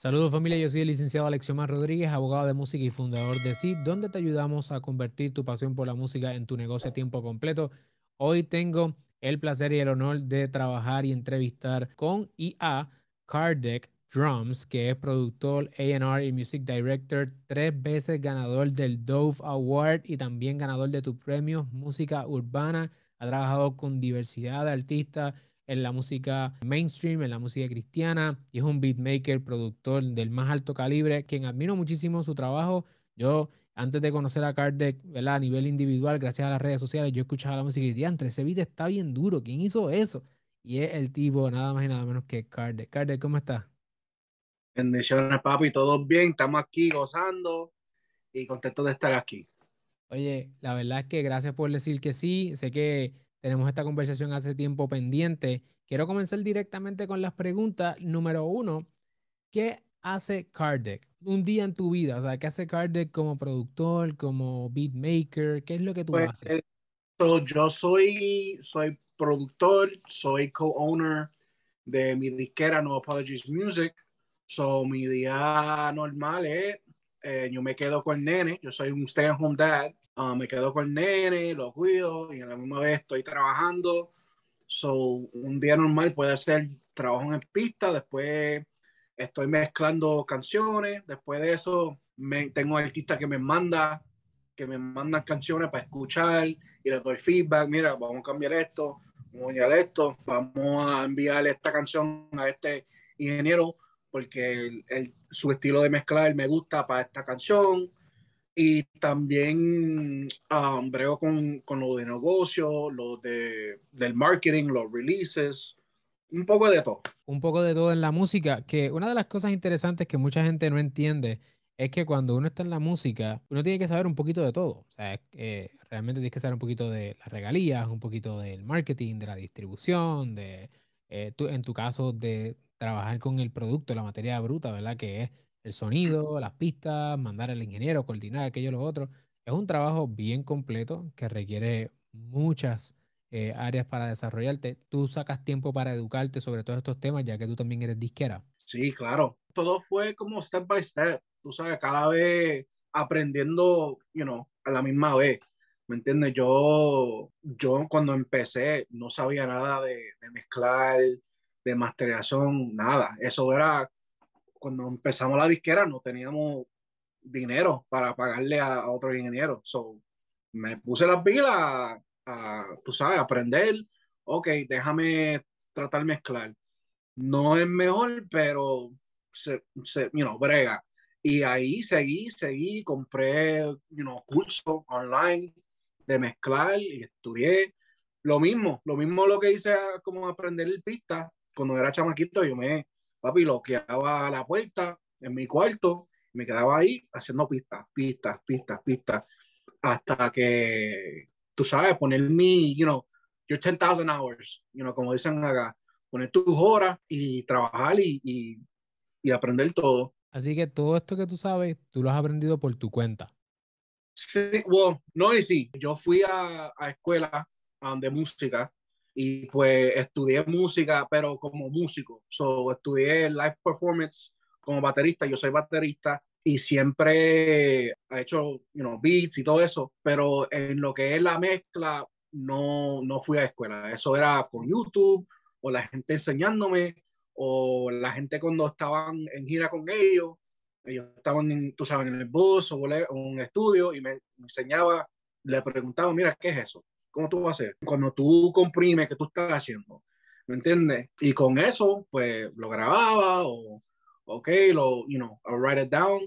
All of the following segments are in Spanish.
Saludos familia, yo soy el licenciado Alexiomar Rodríguez, abogado de música y fundador de SID, donde te ayudamos a convertir tu pasión por la música en tu negocio a tiempo completo. Hoy tengo el placer y el honor de trabajar y entrevistar con IA Kardec Drums, que es productor, AR y Music Director, tres veces ganador del Dove Award y también ganador de tu premio Música Urbana. Ha trabajado con diversidad de artistas en la música mainstream, en la música cristiana, y es un beatmaker, productor del más alto calibre, quien admiro muchísimo su trabajo. Yo, antes de conocer a Kardec, A nivel individual, gracias a las redes sociales, yo escuchaba la música y decía, entre ese beat está bien duro, ¿quién hizo eso? Y es el tipo, nada más y nada menos que Kardec. Kardec, ¿cómo estás? Bendiciones, papi, todo bien, estamos aquí gozando y contentos de estar aquí. Oye, la verdad es que gracias por decir que sí. Sé que tenemos esta conversación hace tiempo pendiente. Quiero comenzar directamente con las preguntas. Número uno, ¿qué hace Kardec un día en tu vida? O sea, ¿qué hace Kardec como productor, como beatmaker? ¿Qué es lo que tú pues, haces? yo soy, soy productor, soy co-owner de mi disquera No Apologies Music. So, mi día normal es, eh, yo me quedo con el nene, yo soy un stay-at-home dad. Ah, me quedo con el nene, lo cuido y a la misma vez estoy trabajando. So, un día normal puede ser trabajo en pista, después estoy mezclando canciones, después de eso me, tengo artistas que me manda que me mandan canciones para escuchar y les doy feedback, mira, vamos a cambiar esto, vamos a esto, vamos a enviarle esta canción a este ingeniero porque su estilo de mezclar me gusta para esta canción, y también um, con, con, lo de negocio, lo de, del marketing, los releases, un poco de todo. Un poco de todo en la música, que una de las cosas interesantes que mucha gente no entiende es que cuando uno está en la música, uno tiene que saber un poquito de todo. O sea, eh, realmente tienes que saber un poquito de las regalías, un poquito del marketing, de la distribución, de, eh, en tu caso, de trabajar con el producto, la materia bruta, ¿verdad? Que es el sonido, las pistas, mandar al ingeniero, coordinar aquello y lo otro. Es un trabajo bien completo que requiere muchas eh, áreas para desarrollarte. Tú sacas tiempo para educarte sobre todos estos temas, ya que tú también eres disquera. Sí, claro. Todo fue como step by step. Tú sabes, cada vez aprendiendo, you know, a la misma vez. ¿Me entiendes? Yo, yo cuando empecé no sabía nada de, de mezclar, de masterización, nada. Eso era cuando empezamos la disquera no teníamos dinero para pagarle a, otro ingeniero. So, me puse las pilas a, tú sabes, aprender. Ok, déjame tratar de mezclar. No es mejor, pero se, se you know, brega. Y ahí seguí, seguí, compré, you know, cursos online de mezclar y estudié. Lo mismo, lo mismo lo que hice como aprender el pista. Cuando era chamaquito, yo me, papi, loqueaba la puerta en mi cuarto, me quedaba ahí haciendo pistas, pistas, pistas, pistas, hasta que, tú sabes, poner mi, you know, your 10,000 hours, you know, como dicen acá, poner tus horas y trabajar y, aprender todo. Así que todo esto que tú sabes, tú lo has aprendido por tu cuenta. Sí, bueno, well, no y sí. Yo fui a, a escuela de música y pues estudié música, pero como músico. So, estudié live performance como baterista, yo soy baterista y siempre he hecho you know, beats y todo eso, pero en lo que es la mezcla no, no fui a escuela, eso era con YouTube o la gente enseñándome o la gente cuando estaban en gira con ellos, ellos estaban, tú sabes, en el bus o en un estudio y me enseñaba, le preguntaba, mira, ¿qué es eso? ¿Cómo tú vas a hacer? Cuando tú comprimes, que tú estás haciendo? ¿Me entiendes? Y con eso, pues lo grababa o, ok, lo, you know, write it down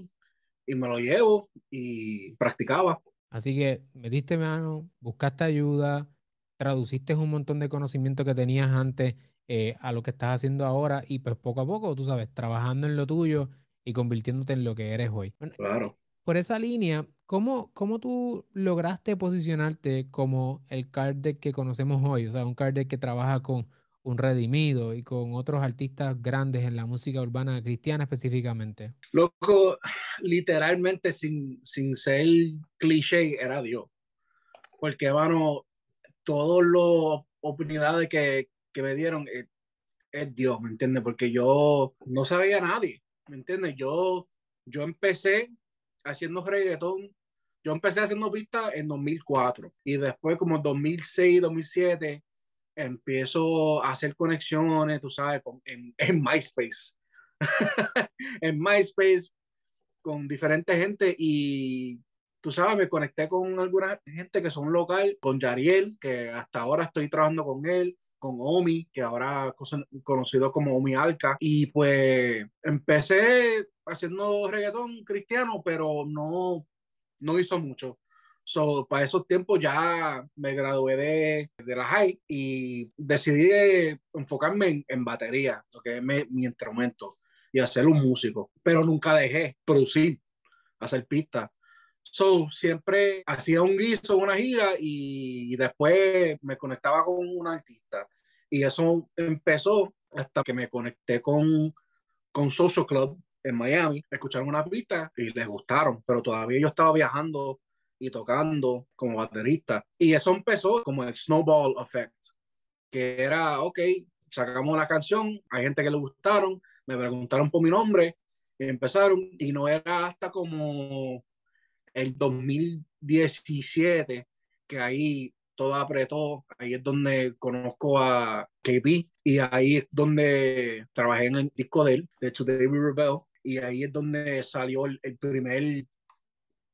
y me lo llevo y practicaba. Así que metiste mano, buscaste ayuda, traduciste un montón de conocimiento que tenías antes eh, a lo que estás haciendo ahora y pues poco a poco, tú sabes, trabajando en lo tuyo y convirtiéndote en lo que eres hoy. claro. Por esa línea, ¿Cómo, tú lograste posicionarte como el card que conocemos hoy? O sea, un card que trabaja con un redimido y con otros artistas grandes en la música urbana cristiana específicamente. Loco, literalmente sin, sin ser cliché, era Dios. Porque, mano, todas las oportunidades que, me dieron eh, es, Dios, ¿me entiendes? Porque yo no sabía a nadie, ¿me entiendes? Yo, yo empecé haciendo reggaetón yo empecé haciendo pistas en 2004 y después como 2006, 2007 empiezo a hacer conexiones, tú sabes, en, MySpace. en MySpace con diferente gente y tú sabes, me conecté con alguna gente que son local, con Yariel, que hasta ahora estoy trabajando con él, con Omi, que ahora conocido como Omi Alca. Y pues empecé haciendo reggaetón cristiano, pero no no hizo mucho. So, para esos tiempos ya me gradué de, de la high y decidí eh, enfocarme en, batería, lo que es mi, instrumento, y hacer un músico. Pero nunca dejé producir, hacer pistas. So, siempre hacía un guiso, una gira y, después me conectaba con un artista. Y eso empezó hasta que me conecté con, con Social Club, en Miami, escucharon una pista y les gustaron, pero todavía yo estaba viajando y tocando como baterista. Y eso empezó como el snowball effect, que era, ok, sacamos la canción, hay gente que le gustaron, me preguntaron por mi nombre, empezaron, y no era hasta como el 2017 que ahí todo apretó, ahí es donde conozco a KB y ahí es donde trabajé en el disco de él, de Today We Rebel, y ahí es donde salió el, primer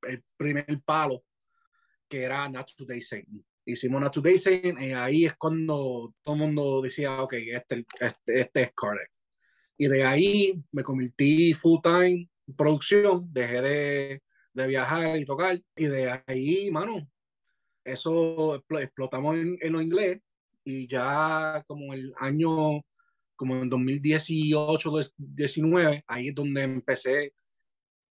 el primer palo que era Not Today Hicimos Not Today y ahí es cuando todo el mundo decía, ok, este, este, este, es correcto Y de ahí me convertí full time en producción, dejé de, de, viajar y tocar y de ahí, mano, eso explotamos en, en lo inglés y ya como el año como en 2018, 2019, ahí es donde empecé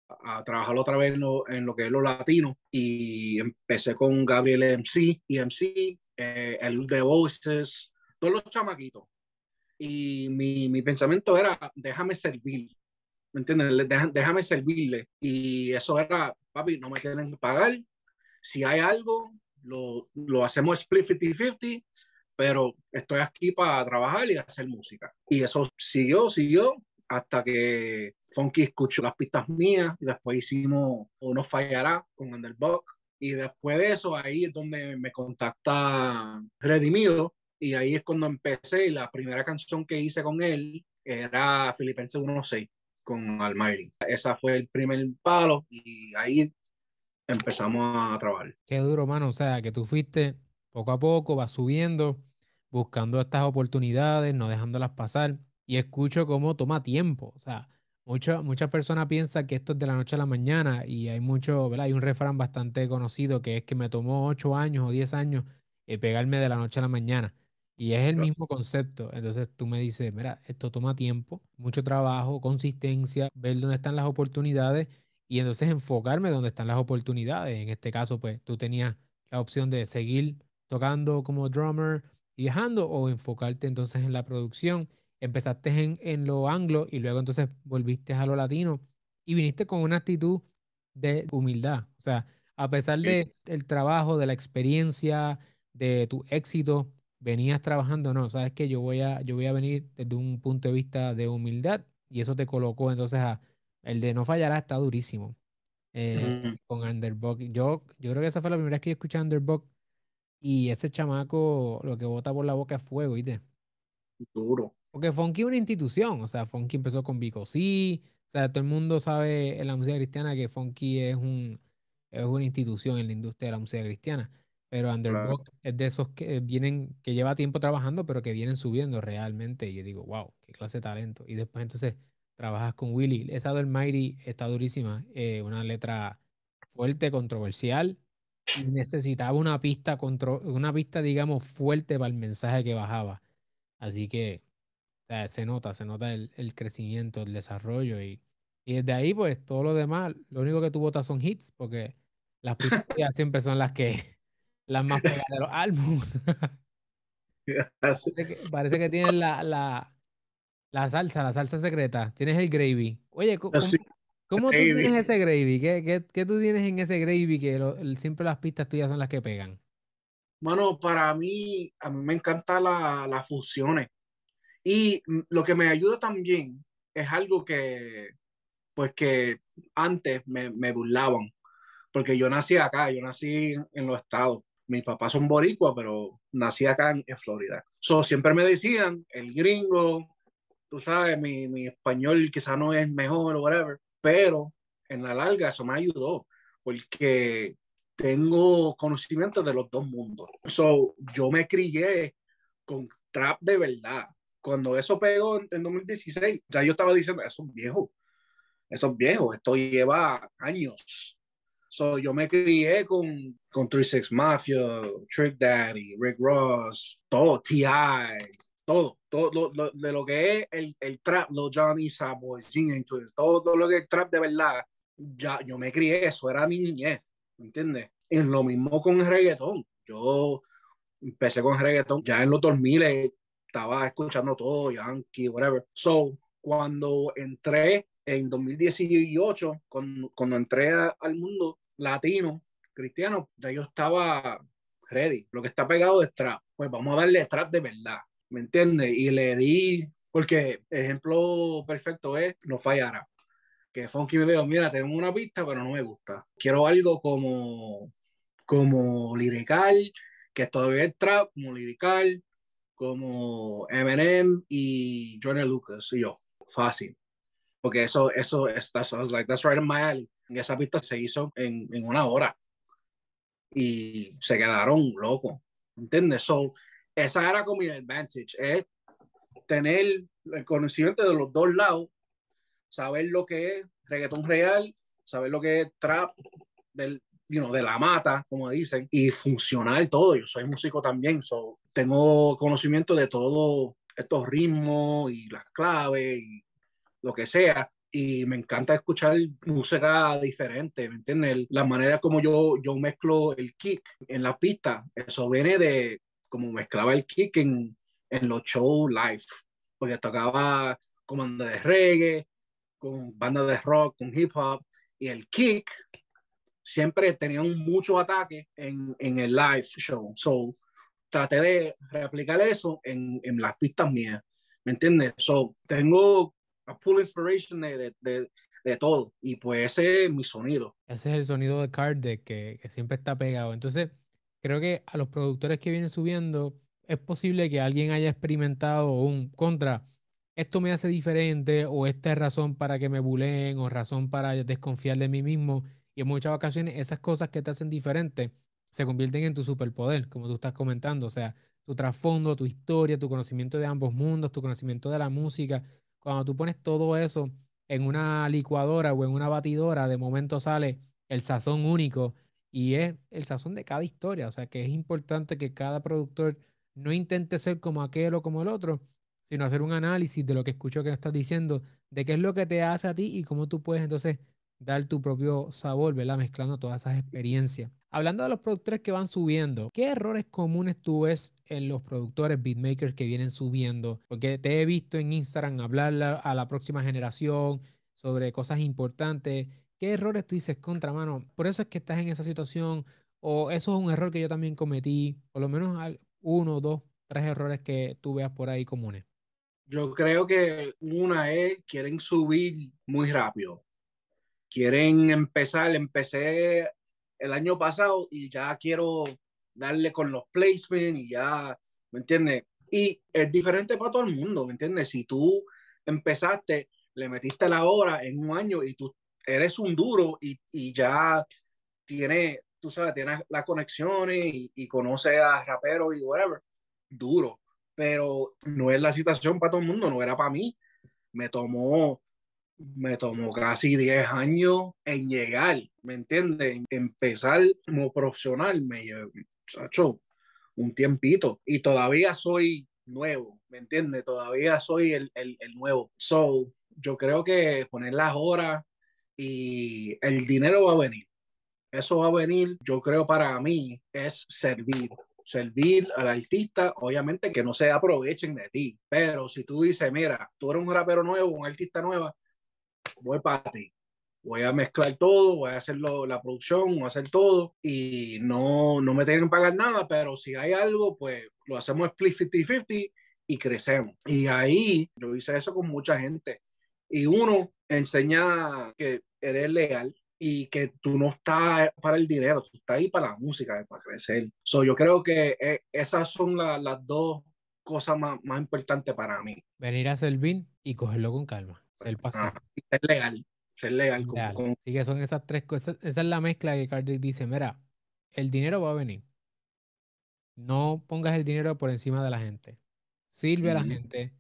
a trabajar otra vez en lo, que es lo latino y empecé con Gabriel MC, EMC, eh, el de Voices, todos los chamaquitos. Y mi, mi pensamiento era, déjame servir, ¿me entiendes? déjame servirle. Y eso era, papi, no me tienen que pagar. Si hay algo, lo, lo hacemos split 50-50 pero estoy aquí para trabajar y hacer música. Y eso siguió, siguió, hasta que Funky escuchó las pistas mías, y después hicimos Uno Fallará con Underbug, y después de eso ahí es donde me contacta Redimido, y ahí es cuando empecé, y la primera canción que hice con él era Filipense 1.6 con Almighty. Esa fue el primer palo, y ahí empezamos a trabajar. Qué duro, mano, o sea, que tú fuiste poco a poco va subiendo, buscando estas oportunidades, no dejándolas pasar. Y escucho cómo toma tiempo. O sea, muchas personas piensan que esto es de la noche a la mañana y hay mucho, ¿verdad? Hay un refrán bastante conocido que es que me tomó ocho años o diez años eh, pegarme de la noche a la mañana. Y es el mismo concepto. Entonces tú me dices, mira, esto toma tiempo, mucho trabajo, consistencia, ver dónde están las oportunidades y entonces enfocarme dónde están las oportunidades. En este caso, pues tú tenías la opción de seguir tocando como drummer y viajando o enfocarte entonces en la producción. Empezaste en, en lo anglo y luego entonces volviste a lo latino y viniste con una actitud de humildad. O sea, a pesar del el trabajo, de la experiencia, de tu éxito, venías trabajando, no, sabes que yo voy a, yo voy a venir desde un punto de vista de humildad y eso te colocó entonces a, el de no fallará ah, está durísimo eh, con Underbog. Yo, yo creo que esa fue la primera vez que yo escuché Underbog y ese chamaco lo que bota por la boca es fuego, ¿viste? Duro. Porque Funky es una institución, o sea, Funky empezó con Vico sí, o sea, todo el mundo sabe en la música cristiana que Funky es, un, es una institución en la industria de la música cristiana, pero Underdog es de esos que vienen, que lleva tiempo trabajando, pero que vienen subiendo realmente, y yo digo, wow, qué clase de talento. Y después entonces trabajas con Willy, esa del Mighty está durísima, eh, una letra fuerte, controversial, necesitaba una pista, control, una pista, digamos, fuerte para el mensaje que bajaba. Así que se nota, se nota el, crecimiento, el desarrollo y, desde ahí, pues todo lo demás, lo único que tú votas son hits, porque las pistas siempre son las que, las más de los álbumes. parece, que, tienes la, la, salsa, la salsa secreta. Tienes el gravy. Oye, ¿cómo, ¿Cómo tú tienes ese gravy? ¿Qué, tú tienes en ese gravy que siempre las pistas tuyas son las que pegan? Bueno, para mí, a mí me encantan las fusiones. Y mm, lo que me ayuda también es algo que, pues que antes me, burlaban, porque yo nací acá, yo nací en, los estados. Mis papás son boricuas, pero nací acá en, Florida. So, siempre me decían, el gringo, tú sabes, mi, mi español quizá no es mejor o whatever pero en la larga eso me ayudó porque tengo conocimiento de los dos mundos. So, yo me crié con trap de verdad. Cuando eso pegó en, 2016, ya yo estaba diciendo, eso es viejo, eso es viejo, esto lleva años. So, yo me crié con, con 36 Mafia, Trick Daddy, Rick Ross, todo, T.I., todo, todo lo, de lo que es el, el trap, lo Johnny Savoy, todo, todo lo que es trap de verdad, ya yo me crié, eso era mi niñez, ¿entiendes? Es lo mismo con el reggaetón. Yo empecé con el reggaetón ya en los 2000 estaba escuchando todo, Yankee, whatever. So, cuando entré en 2018, cuando, cuando entré al mundo latino, cristiano, ya yo estaba ready. Lo que está pegado es trap. Pues vamos a darle trap de verdad. ¿me entiendes? Y le di, porque ejemplo perfecto es No Fallara, que Funky Video, mira, tengo una pista, pero no me gusta. Quiero algo como, como lirical, que todavía es trap, como lirical, como Eminem y Johnny Lucas, y yo, fácil. Porque eso, eso, está I like, that's right in my alley. Y esa pista se hizo en, en una hora. Y se quedaron locos. ¿Entiendes? So, esa era como mi advantage, es tener el conocimiento de los dos lados, saber lo que es reggaetón real, saber lo que es trap del, de la mata, como dicen, y funcionar todo. Yo soy músico también, tengo conocimiento de todos estos ritmos y las claves y lo que sea y me encanta escuchar música diferente, ¿me entiendes? La manera como yo, yo mezclo el kick en la pista, eso viene de como mezclaba el kick en, en los shows live, porque tocaba con banda de reggae, con banda de rock, con hip hop, y el kick siempre tenía mucho ataque en, en, el live show. So, traté de replicar eso en, en las pistas mías, ¿me entiendes? So, tengo a full inspiration de, de, de, todo, y pues ese es mi sonido. Ese es el sonido de Card que, que siempre está pegado. Entonces, creo que a los productores que vienen subiendo, es posible que alguien haya experimentado un contra. Esto me hace diferente o esta es razón para que me buleen o razón para desconfiar de mí mismo. Y en muchas ocasiones esas cosas que te hacen diferente se convierten en tu superpoder, como tú estás comentando. O sea, tu trasfondo, tu historia, tu conocimiento de ambos mundos, tu conocimiento de la música. Cuando tú pones todo eso en una licuadora o en una batidora, de momento sale el sazón único y es el sazón de cada historia. O sea, que es importante que cada productor no intente ser como aquel o como el otro, sino hacer un análisis de lo que escucho que estás diciendo, de qué es lo que te hace a ti y cómo tú puedes entonces dar tu propio sabor, ¿verdad? Mezclando todas esas experiencias. Hablando de los productores que van subiendo, ¿qué errores comunes tú ves en los productores beatmakers que vienen subiendo? Porque te he visto en Instagram hablar a la próxima generación sobre cosas importantes ¿Qué errores tú dices contra, mano? Por eso es que estás en esa situación, o eso es un error que yo también cometí, por lo menos uno, dos, tres errores que tú veas por ahí comunes. Yo creo que una es, quieren subir muy rápido. Quieren empezar, empecé el año pasado y ya quiero darle con los placements y ya, ¿me entiendes? Y es diferente para todo el mundo, ¿me entiendes? Si tú empezaste, le metiste la hora en un año y tú eres un duro y, y ya tiene, tú sabes, tienes las conexiones y, y conoce a raperos y whatever, duro, pero no es la situación para todo el mundo, no era para mí. Me tomó, me tomó casi 10 años en llegar, ¿me entiendes? Empezar como profesional, me llevó un tiempito y todavía soy nuevo, ¿me entiendes? Todavía soy el, el, el nuevo. So, yo creo que poner las horas y el dinero va a venir. Eso va a venir, yo creo para mí, es servir. Servir al artista, obviamente que no se aprovechen de ti, pero si tú dices, mira, tú eres un rapero nuevo, un artista nueva, voy para ti voy a mezclar todo, voy a hacer la producción, voy a hacer todo y no, no me tienen que pagar nada, pero si hay algo, pues lo hacemos split 50-50 y crecemos. Y ahí yo hice eso con mucha gente. Y uno enseña que eres legal y que tú no estás para el dinero, tú estás ahí para la música, eh, para crecer. yo creo que eh, esas son las dos cosas más, importantes para mí. Venir a servir y cogerlo con calma, ser ser legal, ser legal. Así que son esas tres cosas, esa es la mezcla que Cardi dice, mira, el dinero va a venir. No pongas el dinero por encima de la gente. Sirve a la gente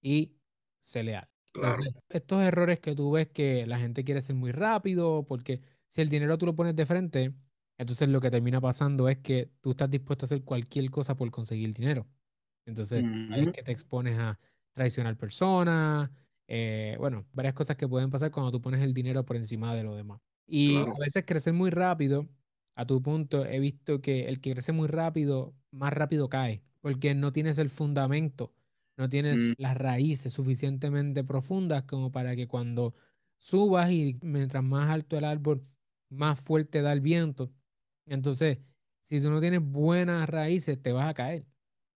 y sé leal. Entonces, estos errores que tú ves que la gente quiere ser muy rápido, porque si el dinero tú lo pones de frente, entonces lo que termina pasando es que tú estás dispuesto a hacer cualquier cosa por conseguir dinero. Entonces, que te expones a traicionar personas, eh, bueno, varias cosas que pueden pasar cuando tú pones el dinero por encima de lo demás. Y a veces crecer muy rápido, a tu punto, he visto que el que crece muy rápido, más rápido cae, porque no tienes el fundamento no tienes mm. las raíces suficientemente profundas como para que cuando subas y mientras más alto el árbol, más fuerte da el viento. Entonces, si tú no tienes buenas raíces, te vas a caer.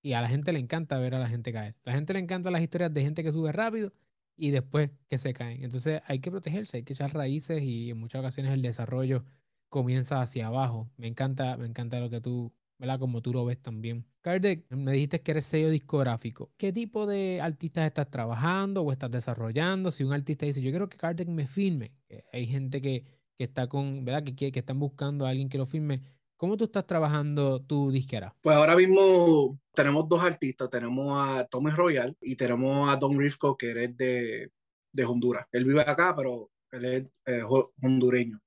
Y a la gente le encanta ver a la gente caer. A la gente le encanta las historias de gente que sube rápido y después que se caen. Entonces hay que protegerse, hay que echar raíces y en muchas ocasiones el desarrollo comienza hacia abajo. Me encanta, me encanta lo que tú ¿verdad? Como tú lo ves también. Kardec, me dijiste que eres sello discográfico. ¿Qué tipo de artistas estás trabajando o estás desarrollando? Si un artista dice, yo quiero que Kardec me firme, hay gente que, que está con, ¿verdad? Que, que están buscando a alguien que lo firme. ¿Cómo tú estás trabajando tu disquera? Pues ahora mismo tenemos dos artistas, tenemos a Tommy Royal y tenemos a Don Rifko, que es de, de Honduras. Él vive acá, pero él es eh, hondureño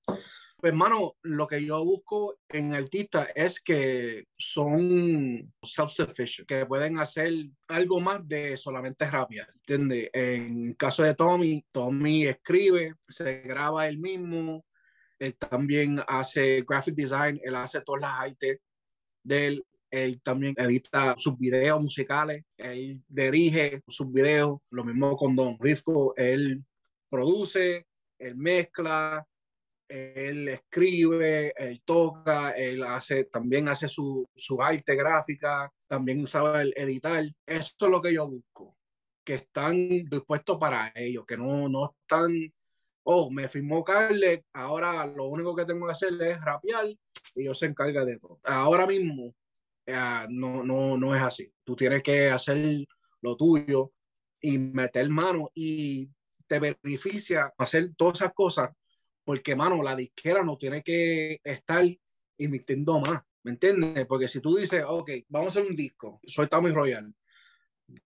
hermano, pues, lo que yo busco en artistas es que son self-sufficient, que pueden hacer algo más de solamente rapia, entiende En caso de Tommy, Tommy escribe, se graba él mismo, él también hace graphic design, él hace todas las artes de él, él también edita sus videos musicales, él dirige sus videos, lo mismo con Don Risco, él produce, él mezcla, él escribe, él toca, él hace, también hace su, arte gráfica, también sabe editar. Eso es lo que yo busco, que están dispuestos para ello, que no, no están, oh, me firmó Carle, ahora lo único que tengo que hacer es rapear y yo se encarga de todo. Ahora mismo eh, no, no, no es así. Tú tienes que hacer lo tuyo y meter mano y te beneficia hacer todas esas cosas porque, mano, la disquera no tiene que estar invirtiendo más, ¿me entiendes? Porque si tú dices, ok, vamos a hacer un disco, está muy royal,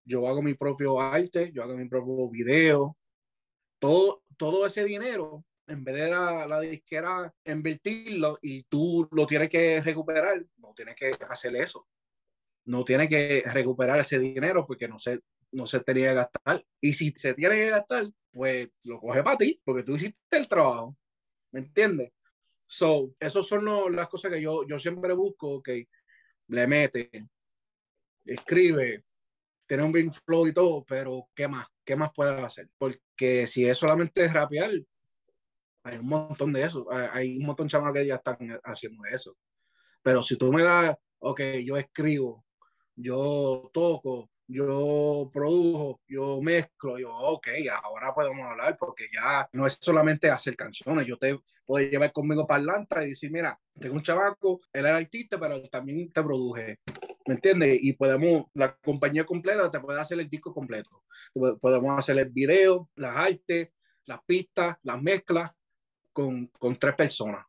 yo hago mi propio arte, yo hago mi propio video, todo, todo ese dinero, en vez de la, la disquera invertirlo y tú lo tienes que recuperar, no tienes que hacer eso. No tienes que recuperar ese dinero porque no se, no se tenía que gastar. Y si se tiene que gastar, pues lo coge para ti, porque tú hiciste el trabajo. ¿Me entiendes? So, esas son las cosas que yo, yo siempre busco, que le mete, escribe, tiene un bien flow y todo, pero ¿qué más? ¿Qué más puedes hacer? Porque si es solamente rapear, hay un montón de eso, hay, un montón de chamas que ya están haciendo eso. Pero si tú me das, ok, yo escribo, yo toco, yo produjo, yo mezclo, yo, ok, ahora podemos hablar porque ya no es solamente hacer canciones, yo te puedo llevar conmigo para Atlanta y decir, mira, tengo un chabaco, él era artista, pero también te produje, ¿me entiendes? Y podemos, la compañía completa te puede hacer el disco completo, podemos hacer el video, las artes, las pistas, las mezclas con, tres personas,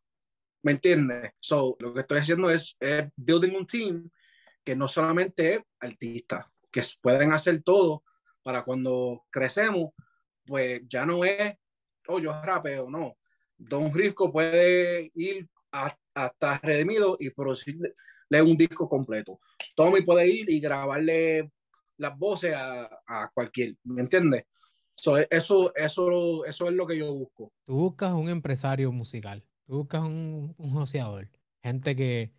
¿me entiendes? So, lo que estoy haciendo es, es building un team que no solamente es artista, que pueden hacer todo para cuando crecemos, pues ya no es, oh, yo rapeo, no. Don Risco puede ir hasta Redimido y producirle un disco completo. Tommy puede ir y grabarle las voces a, a cualquier, ¿me entiendes? E, eso, eso, eso es lo que yo busco. Tú buscas un empresario musical, tú buscas un, un joseador, gente que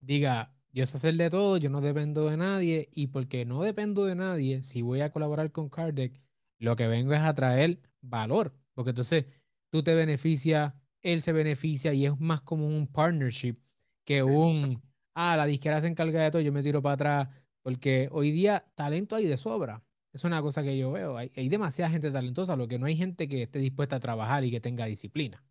diga, yo sé hacer de todo, yo no dependo de nadie y porque no dependo de nadie, si voy a colaborar con Kardec, lo que vengo es a traer valor, porque entonces tú te beneficia él se beneficia y es más como un partnership que un, ah, la disquera se encarga de todo, yo me tiro para atrás, porque hoy día talento hay de sobra. Es una cosa que yo veo. Hay, demasiada gente talentosa, lo que no hay gente que esté dispuesta a trabajar y que tenga disciplina.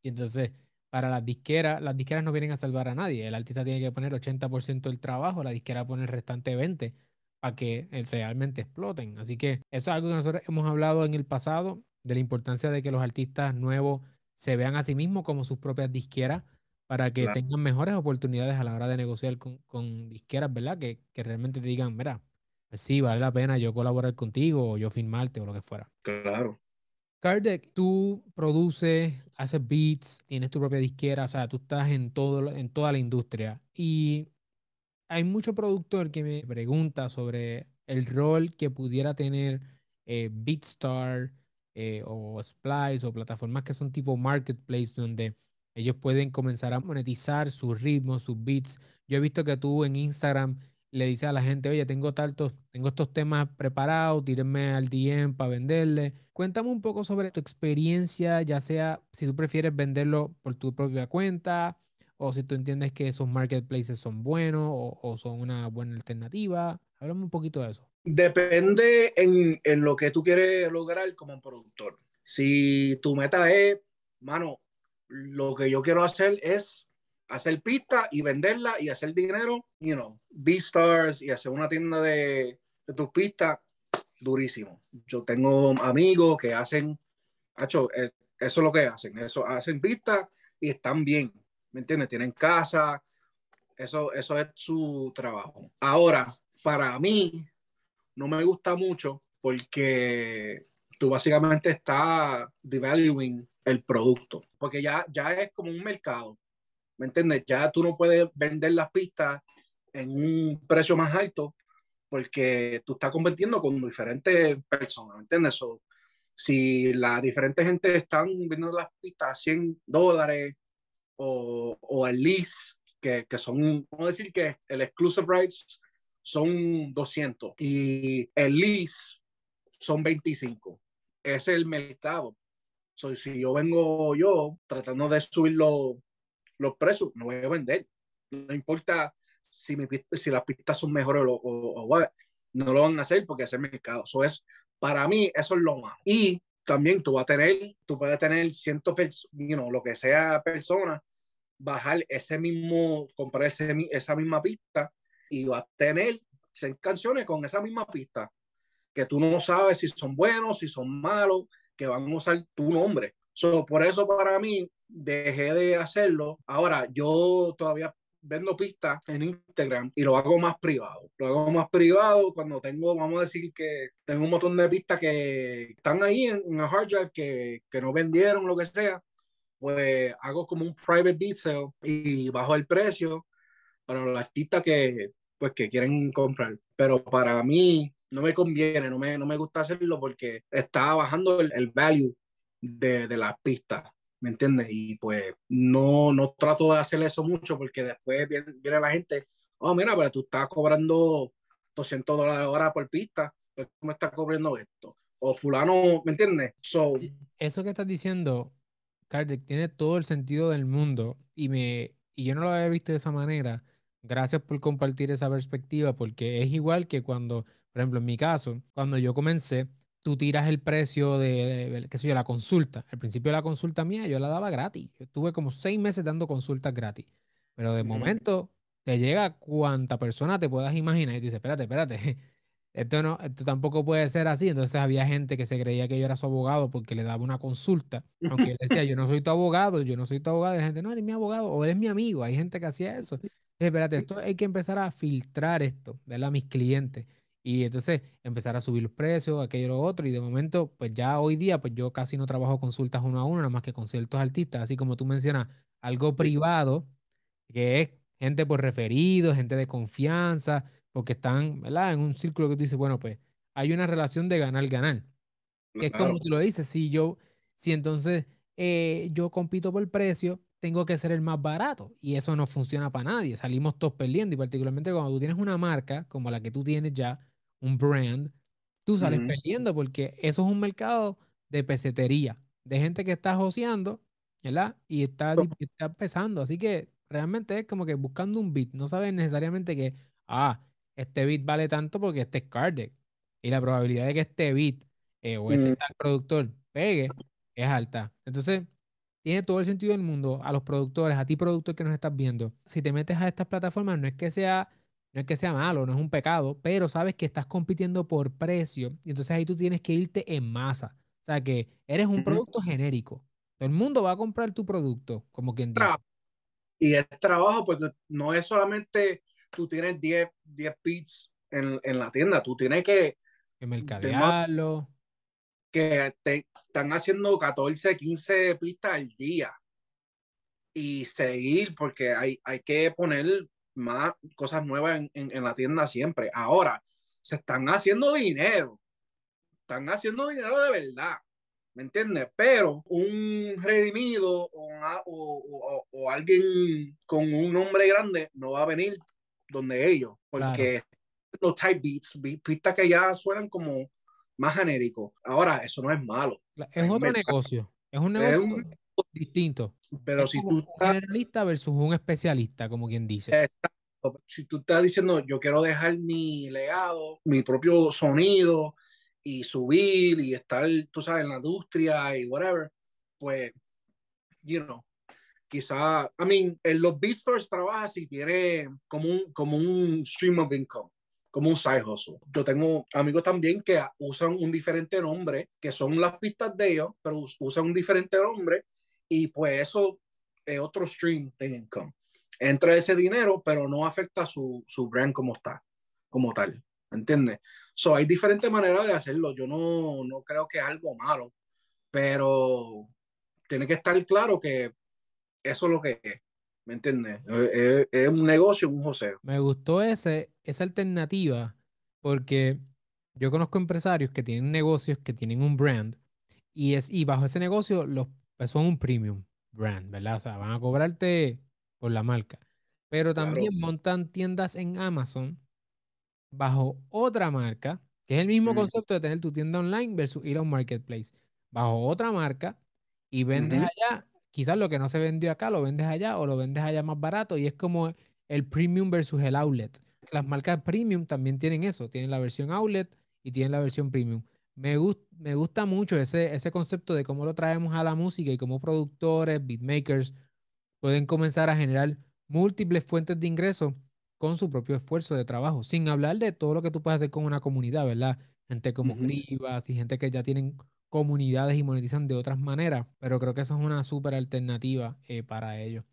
Y entonces, para las disqueras, las disqueras no vienen a salvar a nadie. El artista tiene que poner 80% del trabajo, la disquera pone el restante 20% para que eh, realmente exploten. Así que eso es algo que nosotros hemos hablado en el pasado, de la importancia de que los artistas nuevos se vean a sí mismos como sus propias disqueras para que tengan mejores oportunidades a la hora de negociar con, disqueras, ¿verdad? Que, realmente te digan, mira, pues sí, vale la pena yo colaborar contigo o yo firmarte o lo que fuera. Claro. Kardec, tú produces, haces beats, tienes tu propia disquera, o sea, tú estás en, todo, en toda la industria. Y hay mucho productor que me pregunta sobre el rol que pudiera tener eh, BeatStar eh, o Splice o plataformas que son tipo marketplace donde ellos pueden comenzar a monetizar sus ritmos, sus beats. Yo he visto que tú en Instagram le dice a la gente, oye, tengo, tantos, tengo estos temas preparados, tírenme al DM para venderle. Cuéntame un poco sobre tu experiencia, ya sea si tú prefieres venderlo por tu propia cuenta o si tú entiendes que esos marketplaces son buenos o, son una buena alternativa. Háblame un poquito de eso. Depende en, en lo que tú quieres lograr como productor. Si tu meta es, mano, lo que yo quiero hacer es hacer pista y venderla y hacer dinero, you know, B-Stars y hacer una tienda de, tus pistas, durísimo. Yo tengo amigos que hacen, hecho eh, eso es lo que hacen, eso hacen pistas y están bien, ¿me entiendes? Tienen casa, eso, eso es su trabajo. Ahora, para mí, no me gusta mucho porque tú básicamente estás devaluing el producto, porque ya, ya es como un mercado. ¿me entiendes? Ya tú no puedes vender las pistas en un precio más alto porque tú estás convirtiendo con diferentes personas, ¿me entiendes? si las diferentes gente están vendiendo las pistas a 100 dólares o, el lease, que, son, vamos a decir que el exclusive rights son 200 y el lease son 25. Es el mercado. soy si yo vengo yo tratando de subirlo los precios, no voy a vender. No importa si, si las pistas son mejores o, no lo van a hacer porque es el mercado. Eso es, para mí, eso es lo más. Y también tú vas a tener, tú puedes tener cientos, no lo que sea personas, bajar ese mismo, comprar esa misma pista y va a tener 100 canciones con esa misma pista que tú no sabes si son buenos, si son malos, que van a usar tu nombre. So, por eso para mí dejé de hacerlo. Ahora, yo todavía vendo pistas en Instagram y lo hago más privado. Lo hago más privado cuando tengo, vamos a decir que tengo un montón de pistas que están ahí en, en hard drive que, no vendieron, lo que sea. Pues hago como un private beat sale y bajo el precio para las pistas que, pues, quieren comprar. Pero para mí no me conviene, no me, no me gusta hacerlo porque está bajando el, el value de, de las pistas. ¿me entiendes? Y pues no, no trato de hacer eso mucho porque después viene, la gente, oh, mira, pero pues, tú estás cobrando 200 dólares hora por pista, ¿cómo pues, estás cobrando esto? O fulano, ¿me entiendes? eso que estás diciendo, Kardec, tiene todo el sentido del mundo y, me, y yo no lo había visto de esa manera. Gracias por compartir esa perspectiva porque es igual que cuando, por ejemplo, en mi caso, cuando yo comencé, tú tiras el precio de, qué sé yo, la consulta. Al principio de la consulta mía yo la daba gratis. Yo estuve como seis meses dando consultas gratis. Pero de momento te llega cuánta persona te puedas imaginar y te dice, espérate, espérate, esto, no, esto tampoco puede ser así. Entonces había gente que se creía que yo era su abogado porque le daba una consulta. Aunque yo decía, yo no soy tu abogado, yo no soy tu abogado. Y la gente, no, eres mi abogado o eres mi amigo. Hay gente que hacía eso. Y, espérate, esto hay que empezar a filtrar esto, a Mis clientes y entonces empezar a subir los precios, aquello lo otro. Y de momento, pues ya hoy día, pues yo casi no trabajo consultas uno a uno, nada más que con ciertos artistas. Así como tú mencionas, algo privado, que es gente por pues, referido gente de confianza, porque están, ¿verdad? En un círculo que tú dices, bueno, pues hay una relación de ganar-ganar. Que es como tú lo dices, si yo, si entonces eh, yo compito por el precio, tengo que ser el más barato. Y eso no funciona para nadie. Salimos todos perdiendo. Y particularmente cuando tú tienes una marca como la que tú tienes ya, un brand, tú sales perdiendo porque eso es un mercado de pesetería, de gente que está joseando, ¿verdad? Y está, pesando. Así que realmente es como que buscando un beat. No sabes necesariamente que, ah, este beat vale tanto porque este es Kardec. Y la probabilidad de que este beat eh, o este mm. tal productor pegue es alta. Entonces, tiene todo el sentido del mundo a los productores, a ti productor que nos estás viendo. Si te metes a estas plataformas, no es que sea no es que sea malo, no es un pecado, pero sabes que estás compitiendo por precio y entonces ahí tú tienes que irte en masa. O sea que eres un producto genérico. Todo el mundo va a comprar tu producto, como quien dice. Y es trabajo, porque no, es solamente tú tienes 10, 10 bits en, la tienda, tú tienes que... Que mercadearlo. Que te están haciendo 14, 15 pistas al día y seguir, porque hay, hay que poner más cosas nuevas en, en, la tienda siempre. Ahora, se están haciendo dinero. Están haciendo dinero de verdad. ¿me entiendes? Pero un redimido o, o, o, alguien con un nombre grande no va a venir donde ellos, porque los type beats, pistas que ya suenan como más genéricos. Ahora, eso no es malo. Es, otro negocio. Es un negocio distinto. Pero si tú un estás... versus un especialista, como quien dice. Si tú estás diciendo, yo quiero dejar mi legado, mi propio sonido y subir y estar, tú sabes, en la industria y whatever, pues, you know, quizá, I mean, en los stores trabaja si quiere como un, como un stream of income como un side hustle. Yo tengo amigos también que usan un diferente nombre, que son las pistas de ellos, pero usan un diferente nombre y pues eso es otro stream de income. Entra ese dinero, pero no afecta su, su brand como está, como tal. ¿Entiendes? So, hay diferentes maneras de hacerlo. Yo no, no creo que es algo malo, pero tiene que estar claro que eso es lo que es. ¿Me entiendes? Es, un negocio, un joseo. Me gustó ese, esa alternativa porque yo conozco empresarios que tienen negocios, que tienen un brand y, es, y bajo ese negocio los pues son un premium brand, ¿verdad? O sea, van a cobrarte por la marca. Pero también montan tiendas en Amazon bajo otra marca, que es el mismo mm. concepto de tener tu tienda online versus ir a un marketplace, bajo otra marca y vendes allá, quizás lo que no se vendió acá lo vendes allá o lo vendes allá más barato y es como el premium versus el outlet. Las marcas premium también tienen eso, tienen la versión outlet y tienen la versión premium. Me, me gusta mucho ese, ese concepto de cómo lo traemos a la música y cómo productores, beatmakers pueden comenzar a generar múltiples fuentes de ingresos con su propio esfuerzo de trabajo, sin hablar de todo lo que tú puedes hacer con una comunidad, ¿verdad? Gente como uh y gente que ya tienen comunidades y monetizan de otras maneras, pero creo que eso es una súper alternativa eh, para ello.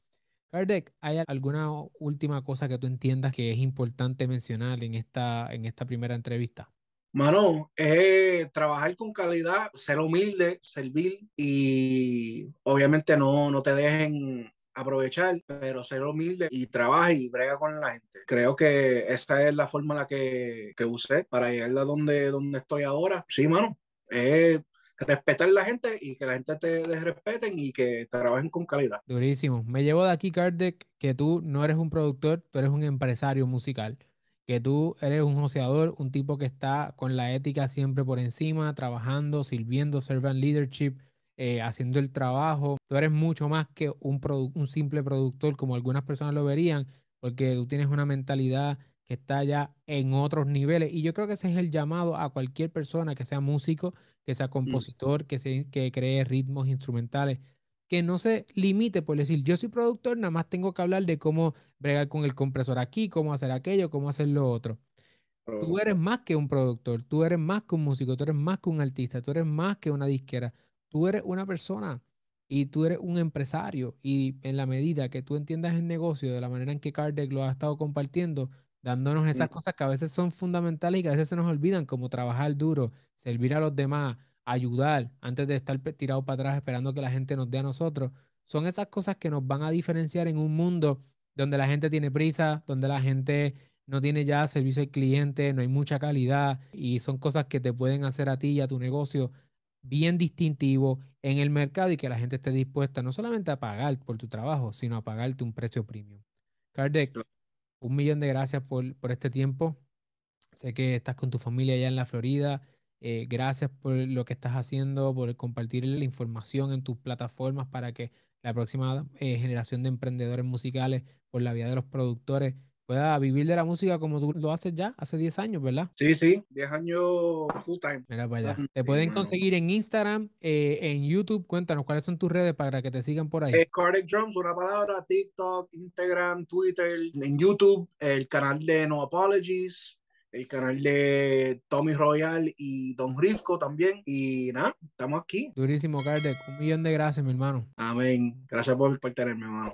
Kardec, ¿hay alguna última cosa que tú entiendas que es importante mencionar en esta, en esta primera entrevista? Mano, es eh, trabajar con calidad, ser humilde, servir y obviamente no, no te dejen aprovechar, pero ser humilde y trabaja y brega con la gente. Creo que esa es la forma la que, que usé para llegar a donde, donde estoy ahora. Sí, mano, es respetar a la gente y que la gente te respeten y que trabajen con calidad. Durísimo. Me llevo de aquí, Kardec, que tú no eres un productor, tú eres un empresario musical que tú eres un joseador, un tipo que está con la ética siempre por encima, trabajando, sirviendo, servant leadership, eh, haciendo el trabajo. Tú eres mucho más que un, un simple productor, como algunas personas lo verían, porque tú tienes una mentalidad que está ya en otros niveles. Y yo creo que ese es el llamado a cualquier persona que sea músico, que sea mm. compositor, que, que cree ritmos instrumentales que no se limite por decir, yo soy productor, nada más tengo que hablar de cómo bregar con el compresor aquí, cómo hacer aquello, cómo hacer lo otro. Tú eres más que un productor, tú eres más que un músico, tú eres más que un artista, tú eres más que una disquera, tú eres una persona y tú eres un empresario y en la medida que tú entiendas el negocio de la manera en que Kardec lo ha estado compartiendo, dándonos esas cosas que a veces son fundamentales y que a veces se nos olvidan, como trabajar duro, servir a los demás, ayudar antes de estar tirado para atrás esperando que la gente nos dé a nosotros. Son esas cosas que nos van a diferenciar en un mundo donde la gente tiene prisa, donde la gente no tiene ya servicio al cliente, no hay mucha calidad y son cosas que te pueden hacer a ti y a tu negocio bien distintivo en el mercado y que la gente esté dispuesta no solamente a pagar por tu trabajo, sino a pagarte un precio premium. Kardec, un millón de gracias por, por este tiempo. Sé que estás con tu familia allá en la Florida. Eh, gracias por lo que estás haciendo, por compartir la información en tus plataformas para que la próxima eh, generación de emprendedores musicales, por la vida de los productores, pueda vivir de la música como tú lo haces ya hace 10 años, ¿verdad? Sí, sí, 10 años full time. Mira Te pueden conseguir en Instagram, eh, en YouTube. Cuéntanos cuáles son tus redes para que te sigan por ahí. Eh, Drums, una palabra, TikTok, Instagram, Twitter, en YouTube, el canal de No Apologies, el canal de Tommy Royal y Don Risco también. Y nada, estamos aquí. Durísimo, Kardec. Un millón de gracias, mi hermano. Amén. Gracias por, por mi hermano.